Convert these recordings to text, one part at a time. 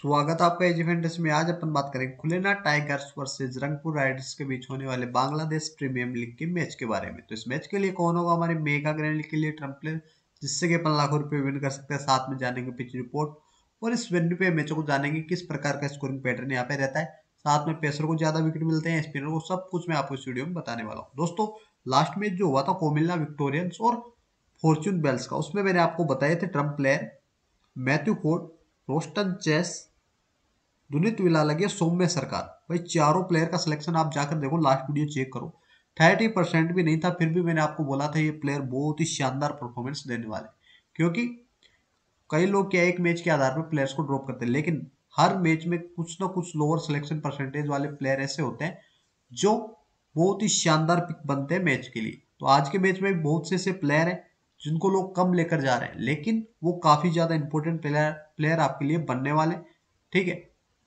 स्वागत आपका एज में आज अपन बात करेंगे Khulna tigers versus Rangpur riders के बीच होने वाले बांग्लादेश प्रीमियम लीग के मैच के बारे में तो इस मैच के लिए कौन होगा हमारे मेगा ग्रैंड के लिए प्लेयर जिससे कि अपन लाखों रुपए विन कर सकते हैं साथ में जानेंगे पिच रिपोर्ट और इस विन पे मैचों को जानेंगे किस प्रकार का स्कोरिंग पैटर्न यहाँ पे रहता है साथ में पेसर को ज्यादा विकेट मिलते हैं स्पिनर को सब कुछ मैं आपको इस वीडियो में बताने वाला हूँ दोस्तों लास्ट मैच जो हुआ था कोमिल्ला विक्टोरियंस और फॉर्च्यून बेल्स का उसमें मैंने आपको बताए थे trump player Matthew Forde Roston Chase Dunith विला लगे सौम्य सरकार भाई चारों प्लेयर का सिलेक्शन आप जाकर देखो लास्ट वीडियो चेक करो थर्टी परसेंट भी नहीं था फिर भी मैंने आपको बोला था ये प्लेयर बहुत ही शानदार परफॉर्मेंस देने वाले क्योंकि कई लोग क्या एक मैच के आधार पर प्लेयर्स को ड्रॉप करते हैं लेकिन हर मैच में कुछ ना कुछ लोअर सिलेक्शन परसेंटेज वाले प्लेयर ऐसे होते हैं जो बहुत ही शानदार पिक बनते हैं मैच के लिए तो आज के मैच में बहुत से ऐसे प्लेयर हैं जिनको लोग कम लेकर जा रहे हैं लेकिन वो काफ़ी ज़्यादा इंपॉर्टेंट प्लेयर प्लेयर आपके लिए बनने वाले ठीक है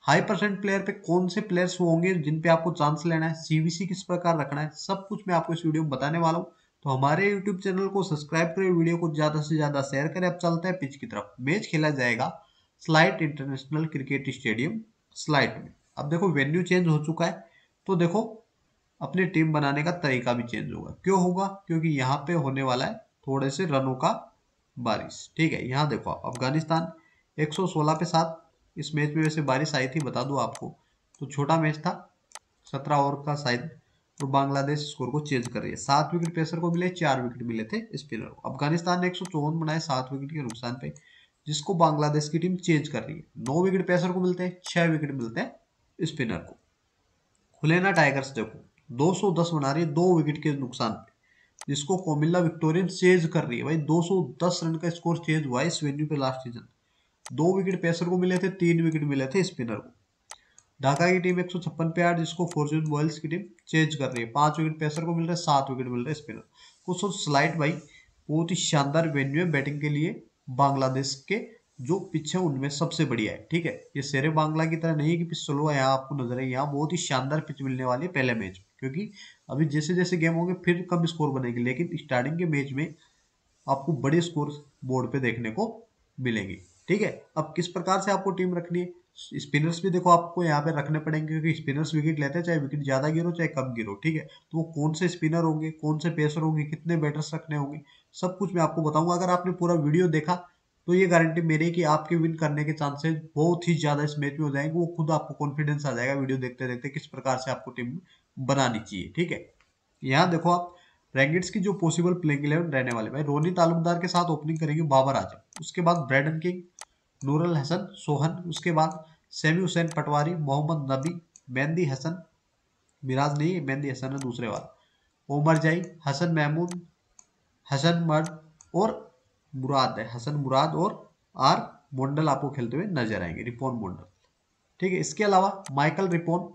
हाई परसेंट प्लेयर पे कौन से प्लेयर्स होंगे जिन पे आपको चांस लेना है सीवीसी किस प्रकार रखना है सब कुछ मैं आपको इस वीडियो में बताने वाला हूँ तो हमारे यूट्यूब चैनल को सब्सक्राइब करें वीडियो को ज़्यादा से ज़्यादा शेयर करें अब चलते हैं पिच की तरफ मैच खेला जाएगा Sylhet international cricket stadium Sylhet में अब देखो वेन्यू चेंज हो चुका है तो देखो अपनी टीम बनाने का तरीका भी चेंज होगा क्यों होगा क्योंकि यहाँ पे होने वाला है थोड़े से रनों का बारिश ठीक है यहाँ देखो आप अफगानिस्तान 116 पे सात इस मैच में वैसे बारिश आई थी बता दो आपको तो छोटा मैच था सत्रह ओवर का शायद और बांग्लादेश स्कोर को चेंज कर रही है सात विकेट पेसर को मिले चार विकेट मिले थे स्पिनर को अफगानिस्तान ने एक बनाए सात विकेट के नुकसान पे जिसको बांग्लादेश की टीम चेंज कर रही है नौ विकेट पेसर को मिलते हैं छह विकेट मिलते हैं स्पिनर को खुलेना टाइगर्स देखो 210 बना रही है दो विकेट के नुकसान पे जिसको कोमिल्ला विक्टोरियन चेंज कर रही है भाई 210 रन का स्कोर चेंज हुआ है इस वेन्यू पे लास्ट सीजन दो विकेट पेसर को मिले थे तीन विकेट मिले थे स्पिनर को ढाका की टीम एक सौ छप्पन पे आठ जिसको फॉर्चून बॉयल्स की टीम चेंज कर रही है पांच विकेट पेसर को मिल रहा है सात विकेट मिल रहा है स्पिनर कुछ स्लाइड भाई बहुत ही शानदार वेन्यू है बैटिंग के लिए बांग्लादेश के जो पिच है उनमें सबसे बढ़िया है ठीक है ये शेर बांग्ला की तरह नहीं कि पिच स्लो है यहाँ आपको नजर है यहाँ बहुत ही शानदार पिच मिलने वाली है पहले मैच क्योंकि अभी जैसे जैसे गेम होंगे फिर कम स्कोर बनेंगे लेकिन स्टार्टिंग के मैच में आपको बड़े स्कोर बोर्ड पे देखने को मिलेंगे ठीक है अब किस प्रकार से आपको टीम रखनी है स्पिनर्स भी देखो आपको यहाँ पे रखने पड़ेंगे क्योंकि स्पिनर्स विकेट लेते हैं चाहे विकेट ज्यादा गिरो चाहे कम गिरो ठीक है तो वो कौन से स्पिनर होंगे कौन से पेसर होंगे कितने बैटर्स रखने होंगे सब कुछ मैं आपको बताऊंगा अगर आपने पूरा वीडियो देखा तो ये गारंटी मेरी कि आपके विन करने के चांसेस बहुत ही ज्यादा इस मैच में हो जाएंगे वो खुद आपको कॉन्फिडेंस आ जाएगा वीडियो देखते देखते किस प्रकार से आपको टीम बनानी चाहिए ठीक है यहाँ देखो आप रैगेट्स की जो पॉसिबल प्लेइंग इलेवन रहने वाले भाई रोनी तालुकदार के साथ ओपनिंग करेंगे बाबर आजम उसके बाद ब्रैडन किंग नूरल हसन सोहन उसके बाद सेमी हुसैन पटवारी मोहम्मद नबी मेहंदी हसन मिराज नहीं मेहंदी हसन है दूसरे बार ओमर जई हसन महमूद हसन मर्द और मुराद है हसन मुराद और आर मोंडल आपको खेलते हुए नजर आएंगे रिपोन मोंडल ठीक है इसके अलावा माइकल रिपोन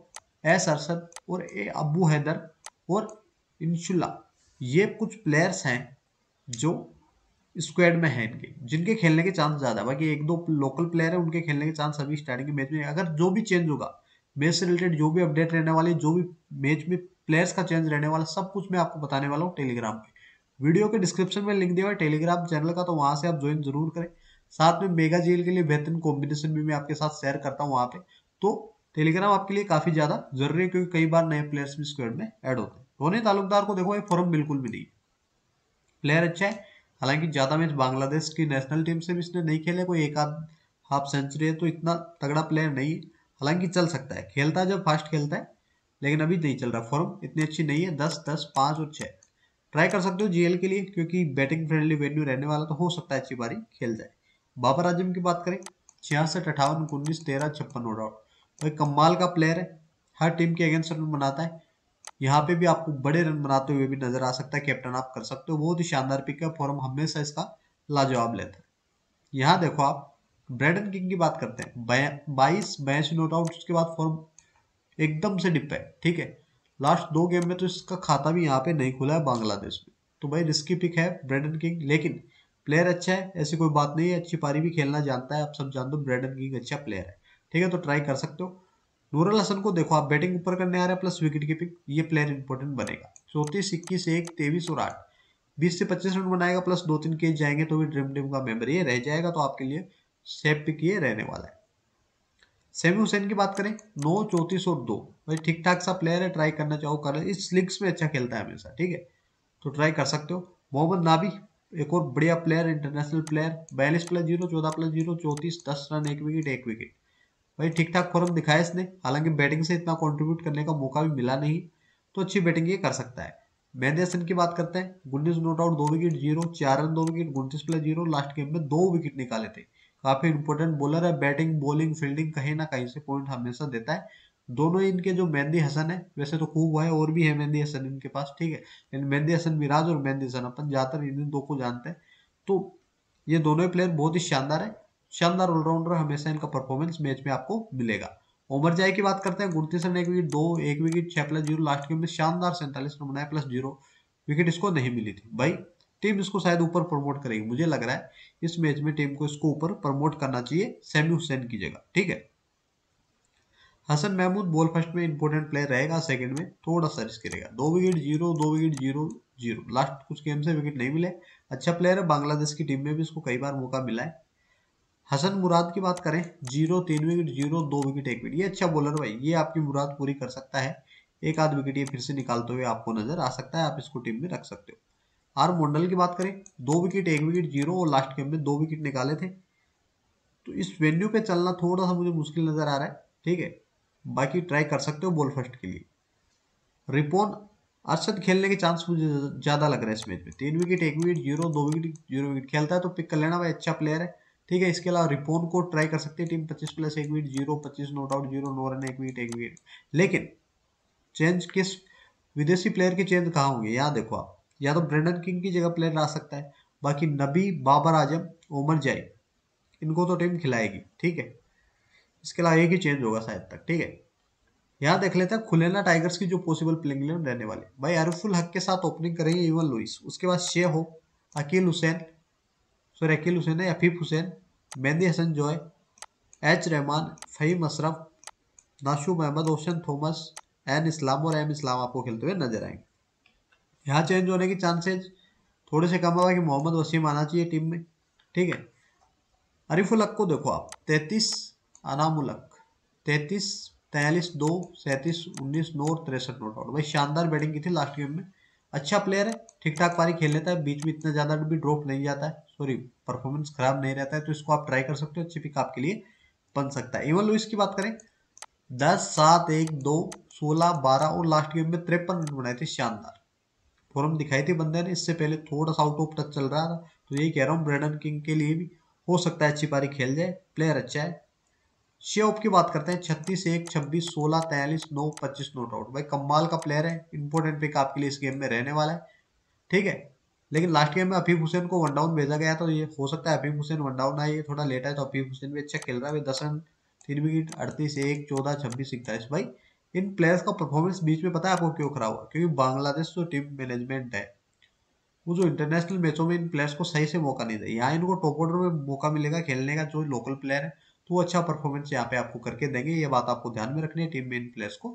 एस अरसद और ए अबू हैदर और इंशुल्ला ये कुछ प्लेयर्स हैं जो स्क्वाड में हैं इनके जिनके खेलने के चांस ज़्यादा बाकी एक दो लोकल प्लेयर हैं उनके खेलने के चांस अभी स्टार्टिंग मैच में अगर जो भी चेंज होगा मैच से रिलेटेड जो भी अपडेट रहने वाले जो भी मैच में प्लेयर्स का चेंज रहने वाला सब कुछ मैं आपको बताने वाला हूँ टेलीग्राम पे वीडियो के डिस्क्रिप्शन में लिंक दिया हुआ है टेलीग्राम चैनल का तो वहाँ से आप ज्वाइन जरूर करें साथ में मेगा जेल के लिए बेहतरीन कॉम्बिनेशन भी मैं आपके साथ शेयर करता हूँ वहाँ पे तो टेलीग्राम आपके लिए काफ़ी ज़्यादा जरूरी है क्योंकि कई बार नए प्लेयर्स भी स्क्वाड में ऐड होते हैं रोने तालुकदार को देखो ये फॉर्म बिल्कुल भी नहीं प्लेयर अच्छा है हालांकि ज़्यादा मैच बांग्लादेश की नेशनल टीम से भी इसने नहीं खेले कोई एक आध हाफ सेंचुरी है तो इतना तगड़ा प्लेयर नहीं है हालांकि चल सकता है खेलता है जब फास्ट खेलता है लेकिन अभी नहीं चल रहा फॉर्म इतनी अच्छी नहीं है दस दस पाँच और छः ट्राई कर सकते हो जीएल के लिए क्योंकि बैटिंग फ्रेंडली वेन्यू रहने वाला तो हो सकता है अच्छी बारी खेल जाए बाबर आजम की बात करें छियासठ अठावन उन्नीस तेरह छप्पन ओड आउट एक कमाल का प्लेयर है हर टीम के अगेंस्ट रन बनाता है यहाँ पे भी आपको बड़े रन बनाते हुए भी नजर आ सकता है कैप्टन आप कर सकते हो बहुत ही शानदार पिक है फॉर्म हमेशा इसका लाजवाब लेता है यहाँ देखो आप ब्रेडन किंग की बात करते हैं बाईस मैच नोट आउट उसके बाद फॉर्म एकदम से डिप है ठीक है लास्ट दो गेम में तो इसका खाता भी यहाँ पे नहीं खुला है बांग्लादेश में तो भाई रिस्की पिक है ब्रेडन किंग लेकिन प्लेयर अच्छा है ऐसी कोई बात नहीं है अच्छी पारी भी खेलना जानता है आप सब जानते हो ब्रेडन किंग अच्छा प्लेयर है ठीक है तो ट्राई कर सकते हो नूरल हसन को देखो आप बैटिंग ऊपर करने आ रहे हैं प्लस विकेट कीपिंग ये प्लेयर इंपॉर्टेंट बनेगा चौतीस इक्कीस एक तेईस और आठ बीस से पच्चीस रन बनाएगा प्लस दो तीन केस जाएंगे तो भी ड्रीम टीम का मेंबर ये रह जाएगा तो आपके लिए सेफ पिक ये रहने वाला है सेमी हुसैन की बात करें नौ चौंतीस और दो भाई ठीक ठाक सा प्लेयर है ट्राई करना चाहो कर इस लीग्स में अच्छा खेलता है हमेशा ठीक है तो ट्राई कर सकते हो मोहम्मद नाबी एक और बढ़िया प्लेयर इंटरनेशनल प्लेयर बयालीस प्लस जीरो चौदह प्लस जीरो चौंतीस दस रन एक विकेट एक विकेट भाई ठीक ठाक फॉर्म दिखाया इसने हालांकि बैटिंग से इतना कॉन्ट्रीब्यूट करने का मौका भी मिला नहीं तो अच्छी बैटिंग ये कर सकता है मेहंदी हसन की बात करते हैं गुंडीज नोट आउट दो विकेट जीरो चार रन दो विकेट उनतीस प्लस जीरो लास्ट गेम में दो विकेट निकाले थे काफी इंपॉर्टेंट बॉलर है बैटिंग बॉलिंग फील्डिंग कहीं ना कहीं से पॉइंट हमेशा देता है दोनों इनके जो मेहंदी हसन है वैसे तो खूब है और भी है मेहंदी हसन इनके पास ठीक है लेकिन मेहंदी हसन मिराज और मेहंदी हसन अपन ज्यादातर इन दो को जानते हैं तो ये दोनों ही प्लेयर बहुत ही शानदार है शानदार ऑलराउंडर हमेशा इनका परफॉर्मेंस मैच में आपको मिलेगा ओमर जाय की बात करते हैं गुरतीस रन एक विकेट दो एक विकेट छह प्लस जीरो लास्ट गेम में शानदार सैंतालीस रन बनाए प्लस जीरो विकेट इसको नहीं मिली थी भाई टीम इसको शायद ऊपर प्रमोट करेगी मुझे लग रहा है इस मैच में टीम को इसको ऊपर प्रमोट करना चाहिए सैमी हुसैन की जगह ठीक है हसन महमूद बॉल फर्स्ट में इंपॉर्टेंट प्लेयर रहेगा सेकंड में थोड़ा सा रिस्क रहेगा दो विकेट जीरो दो विकेट जीरो जीरो लास्ट कुछ गेम से विकेट नहीं मिले अच्छा प्लेयर है बांग्लादेश की टीम में भी इसको कई बार मौका मिला है हसन मुराद की बात करें जीरो तीन विकेट जीरो दो विकेट एक विकेट ये अच्छा बॉलर भाई ये आपकी मुराद पूरी कर सकता है एक आध विकेट ये फिर से निकालते हुए आपको नजर आ सकता है आप इसको टीम में रख सकते हो आर मंडल की बात करें दो विकेट एक विकेट जीरो और लास्ट गेम में दो विकेट निकाले थे तो इस वेन्यू पे चलना थोड़ा सा मुझे मुश्किल नजर आ रहा है ठीक है बाकी ट्राई कर सकते हो बॉल फर्स्ट के लिए रिपोन अरसद खेलने के चांस मुझे ज़्यादा लग रहा है इस मैच में तीन विकेट एक विकेट जीरो दो विकेट जीरो विकेट खेलता है तो पिक कर लेना भाई अच्छा प्लेयर है ठीक है इसके अलावा रिपोन को ट्राई कर सकती है टीम पच्चीस प्लस एक विकेट जीरो पच्चीस not out zero no run एक विकेट एक विकेट लेकिन चेंज किस विदेशी प्लेयर के चेंज कहाँ होंगे यहाँ देखो आप या तो ब्रेंडन किंग की जगह प्लेयर आ सकता है बाकी नबी बाबर आजम ओमर जय इनको तो टीम खिलाएगी ठीक है इसके अलावा एक ही चेंज होगा शायद तक ठीक है यहाँ देख लेते हैं खुलेना टाइगर्स की जो पॉसिबल प्लेइंग रहने वाले भाई अरफुल हक के साथ ओपनिंग करेंगे इवन लुइस उसके बाद शे हो अकील हुसैन फिर हुसैन है अफीफ हुसैन मेहंदी हसन जॉय एच रहमान फ़हीम अशरफ नाशू Mohammad Oshane Thomas N Islam और एम इस्लाम आपको खेलते हुए नजर आएंगे यहाँ चेंज होने की चांसेज थोड़े से कम होगा कि मोहम्मद वसीम आना चाहिए टीम में ठीक है अरीफुल हक को देखो आप तैतीस अनाम उलक तैतीस तैंतालीस दो सैंतीस उन्नीस नौ और तिरसठ नोट आउट भाई शानदार बैटिंग की थी लास्ट गेम में अच्छा प्लेयर है ठीक ठाक पारी खेल लेता है बीच में इतना ज़्यादा भी ड्रॉप नहीं जाता है सॉरी परफॉर्मेंस खराब नहीं रहता है तो इसको आप ट्राई कर सकते हो अच्छी पिक आपके लिए बन सकता है एवन लुइस की बात करें दस सात एक दो सोलह बारह और लास्ट गेम में तिरपन रन बनाए थे शानदार फॉर्म दिखाई थी बंदे ने इससे पहले थोड़ा सा आउट ऑफ टच चल रहा था तो यही कह रहा हूँ ब्रेडन किंग के लिए भी हो सकता है अच्छी पारी खेल जाए प्लेयर अच्छा है छे ऑफ की बात करते हैं छत्तीस एक छब्बीस सोलह तैयलीस नौ पच्चीस नोट आउट भाई कम्बाल का प्लेयर है इंपोर्टेंट पिक आपके लिए इस गेम में रहने वाला है ठीक है लेकिन लास्ट गेम में अफीफ हुसैन को वन डाउन भेजा गया तो ये हो सकता है अफीफ हुसैन वन डाउन आए थोड़ा लेट है तो अफीफ हुसैन भी अच्छा खेल रहा है दस रन तीन विकेट अड़तीस एक चौदह छब्बीस इकतालीस भाई इन प्लेयर्स का परफॉर्मेंस बीच में पता है आपको क्यों खराब हुआ क्योंकि बांग्लादेश जो टीम मैनेजमेंट है वो जो इंटरनेशनल मैचों में इन प्लेयर्स को सही से मौका नहीं दे यहाँ इनको टॉप ऑर्डर में मौका मिलेगा खेलने का जो लोकल प्लेयर है तो वो अच्छा परफॉर्मेंस यहाँ पे आपको करके देंगे ये बात आपको ध्यान में रखनी है टीम में इन प्लेयर्स को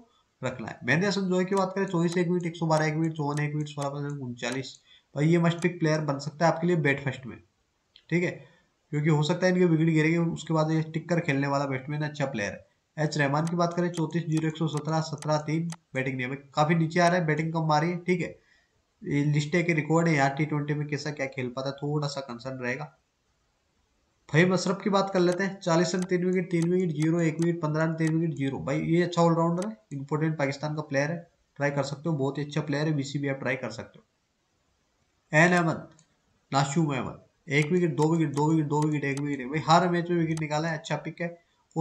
रखना है सिंह संजोय की बात करें चौबीस एक मिनट एक सौ बारह एक मिनट चौवन एक मिनट सोलह परसेंट उनचालीस भाई तो ये मस्ट पिक प्लेयर बन सकता है आपके लिए बैट फर्स्ट में ठीक है क्योंकि हो सकता है इनके विकेट गिरेगी उसके बाद ये टिक्कर खेलने वाला बैट्समैन अच्छा प्लेयर है एच रहमान की बात करें चौंतीस जीरो एक सौ सत्रह सत्रह तीन बैटिंग नियम काफी नीचे आ रहा है बैटिंग कम मारी है ठीक है लिस्टे के रिकॉर्ड है यहाँ टी ट्वेंटी में कैसा क्या खेल पाता है थोड़ा सा कंसर्न रहेगा फहीम अशरफ की बात कर लेते हैं चालीस रन तीन विकेट तीन विकेट जीरो एक विकेट पंद्रह रन तीन विकेट जीरो भाई ये अच्छा ऑलराउंडर है इंपॉर्टेंट पाकिस्तान का प्लेयर है ट्राई कर सकते हो बहुत ही अच्छा प्लेयर है बीसीबी आप ट्राई कर सकते हो एन अहमद नाशूम अहमद एक विकेट दो विकेट दो विकेट दो विकेट एक विकेट भाई हर मैच में विकेट निकाला है अच्छा पिक है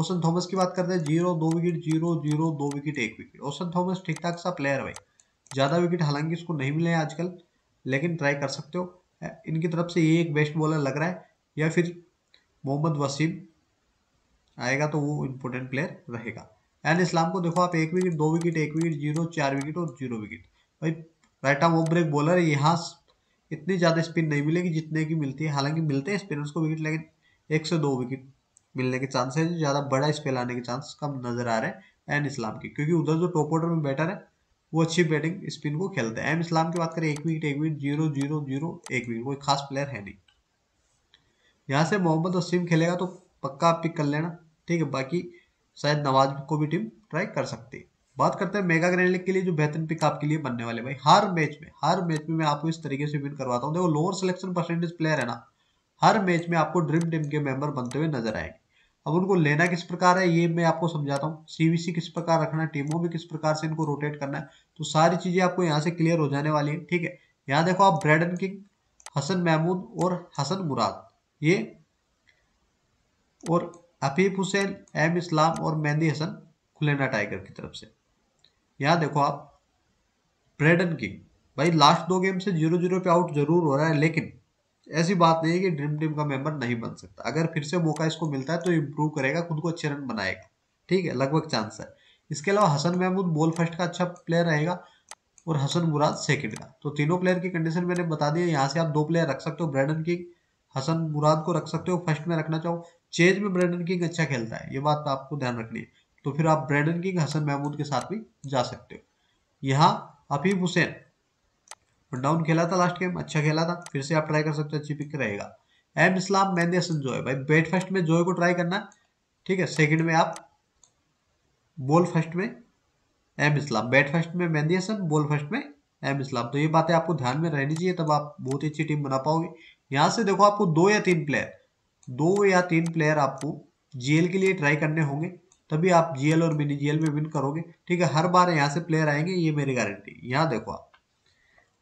ओसन थॉमस की बात करते हैं जीरो दो विकेट जीरो जीरो दो विकेट एक विकेट ओसन थॉमस ठीक ठाक सा प्लेयर है भाई ज़्यादा विकेट हालांकि इसको नहीं मिले हैं आजकल लेकिन ट्राई कर सकते हो इनकी तरफ से ये एक बेस्ट बॉलर लग रहा है या फिर मोहम्मद वसीम आएगा तो वो इम्पोर्टेंट प्लेयर रहेगा एन इस्लाम को देखो आप एक विकेट दो विकेट एक विकेट जीरो चार विकेट और जीरो विकेट भाई right arm off break bowler है यहाँ इतनी ज़्यादा स्पिन नहीं मिलेगी जितने की मिलती है हालांकि मिलते हैं स्पिनर्स को विकेट लेकिन एक से दो विकेट मिलने के चांस है ज़्यादा बड़ा स्पेल आने के चांस कम नज़र आ रहे हैं एन इस्लाम के क्योंकि उधर जो टॉप ऑर्डर में बैटर है वो अच्छी बैटिंग स्पिन को खेलते हैं एम इस्लाम की बात करें एक विकेट एक विकेट जीरो जीरो जीरो एक विकेट कोई खास प्लेयर है नहीं यहाँ से मोहम्मद वसीम खेलेगा तो पक्का आप पिक कर लेना ठीक है बाकी शायद नवाज को भी टीम ट्राई कर सकती है बात करते हैं मेगा ग्रैंड लीग के लिए जो बेहतरीन पिक आपके लिए बनने वाले भाई हर मैच में हर मैच में मैं आपको इस तरीके से विन करवाता हूँ देखो लोअर सिलेक्शन परसेंटेज प्लेयर है ना हर मैच में आपको ड्रीम टीम के मेंबर बनते हुए नजर आएंगे अब उनको लेना किस प्रकार है ये मैं आपको समझाता हूँ सीवीसी किस प्रकार रखना है टीमों में किस प्रकार से इनको रोटेट करना है तो सारी चीजें आपको यहाँ से क्लियर हो जाने वाली है ठीक है यहाँ देखो आप ब्रेडन किंग हसन महमूद और हसन मुराद ये और अफीफ हुसैन एम इस्लाम और मेहंदी हसन खुलेना टाइगर की तरफ से यहाँ देखो आप ब्रेडन किंग भाई लास्ट दो गेम से जीरो जीरो पे आउट जरूर हो रहा है लेकिन ऐसी बात नहीं है कि ड्रीम टीम का मेंबर नहीं बन सकता अगर फिर से मौका इसको मिलता है तो इम्प्रूव करेगा खुद को अच्छे रन बनाएगा ठीक है लगभग चांस है इसके अलावा हसन महमूद बॉल फर्स्ट का अच्छा प्लेयर रहेगा और हसन मुराद सेकंड का तो तीनों प्लेयर की कंडीशन मैंने बता दी है यहाँ से आप दो प्लेयर रख सकते हो ब्रैडन किंग हसन मुराद को रख सकते हो फर्स्ट में रखना चाहो चेज में ब्रैंडन किंग अच्छा खेलता है ये बात तो आपको ध्यान रखनी है तो फिर आप ब्रैंडन किंग हसन महमूद के साथ भी जा सकते हो यहाँ अफीफ हुसैन डाउन खेला था लास्ट गेम अच्छा खेला था फिर से आप ट्राई कर सकते हो अच्छी पिक रहेगा एम इस्लाम मैंने हसन जोय भाई बैट फर्स्ट में जोए को ट्राई करना ठीक है सेकेंड में आप बॉल फर्स्ट में एम इस्लाम बैट फर्स्ट में मेहंदी हसन बॉल फर्स्ट में एम इस्लाम तो ये बातें आपको ध्यान में रहनी चाहिए तब आप बहुत ही अच्छी टीम बना पाओगे यहां से देखो आपको दो या तीन प्लेयर दो या तीन प्लेयर आपको जीएल के लिए ट्राई करने होंगे तभी आप जीएल और मिनी जीएल में विन करोगे ठीक है हर बार यहाँ से प्लेयर आएंगे ये मेरी गारंटी यहाँ देखो आप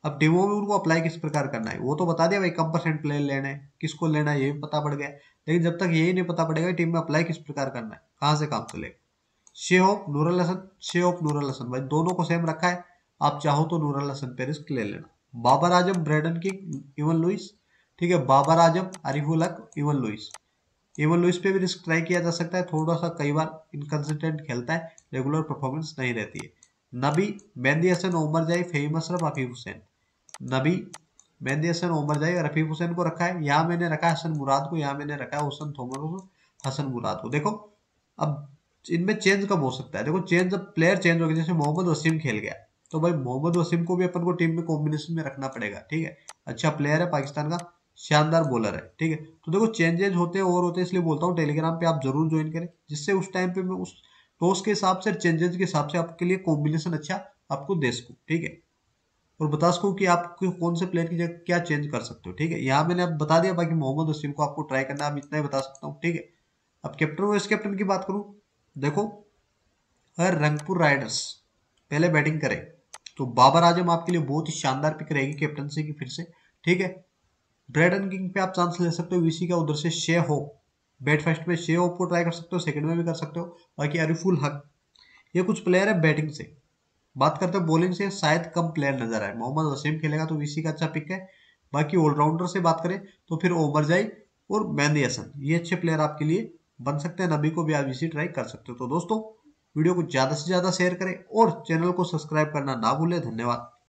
अब डेमो में उनको अप्लाई किस प्रकार करना है वो तो बता दिया भाई कम परसेंट प्लेयर लेना है किसको लेना है ये भी पता पड़ गया लेकिन जब तक यही नहीं पता पड़ेगा टीम में अप्लाई किस प्रकार करना है कहाँ से काम चलेगा शे ऑफ नूरल हसन शे ऑफ नूरल हसन भाई दोनों को सेम रखा है आप चाहो तो नूरल हसन पे रिस्क ले लेना Babar Azam Brandon King Evin Lewis ठीक है बाबर आजम अरिफुल हक इवन लुइस इवन लुइस पे भी रिस्क ट्राई किया जा सकता है थोड़ा सा कई बार इनकन्सिस्टेंट खेलता है रेगुलर परफॉर्मेंस नहीं रहती है नबी मेहंदी हसन उमर जाई फेमस रफ हफीफ हुसैन नबी मेहंदी हसन उमर जाई और हफीफ हुसैन को रखा है यहाँ मैंने रखा है हसन मुराद को यहाँ मैंने रखा है हुसन थोमर को हसन मुराद को देखो अब इनमें चेंज कब हो सकता है देखो चेंज अब प्लेयर चेंज हो गया जैसे मोहम्मद वसीम खेल गया तो भाई मोहम्मद वसीम को भी अपन को टीम में कॉम्बिनेशन में रखना पड़ेगा ठीक है अच्छा प्लेयर है पाकिस्तान का शानदार बॉलर है ठीक है तो देखो चेंजेज होते हैं और होते हैं इसलिए बोलता हूँ टेलीग्राम पे आप जरूर ज्वाइन करें जिससे उस टाइम पे मैं उस टॉस के हिसाब से चेंजेस के हिसाब से आपके लिए कॉम्बिनेशन अच्छा आपको दे सकूँ ठीक है और बता सकूँ कि आप कौन से प्लेयर की जगह क्या चेंज कर सकते हो ठीक है यहाँ मैंने अब बता दिया बाकी मोहम्मद वसीम को आपको ट्राई करना आप इतना ही बता सकता हूँ ठीक है अब कैप्टन वाइस कैप्टन की बात करूँ देखो अगर रंगपुर राइडर्स पहले बैटिंग करें तो बाबर आजम आपके लिए बहुत ही शानदार पिक रहेगी कैप्टनसी की फिर से ठीक है ब्रेडन किंग पे आप चांस ले सकते हो वीसी का उधर से शे हो बैट फर्स्ट में शे हो को ट्राई कर सकते हो सेकंड में भी कर सकते हो बाकी अरिफुल हक ये कुछ प्लेयर है बैटिंग से बात करते हैं बॉलिंग से शायद कम प्लेयर नजर आए मोहम्मद वसीम खेलेगा तो वीसी का अच्छा पिक है बाकी ऑलराउंडर से बात करें तो फिर ओमर जाई और मेहंदी हसन ये अच्छे प्लेयर आपके लिए बन सकते हैं नबी को भी आप इसी ट्राई कर सकते हो तो दोस्तों वीडियो को ज़्यादा से ज़्यादा शेयर करें और चैनल को सब्सक्राइब करना ना भूलें धन्यवाद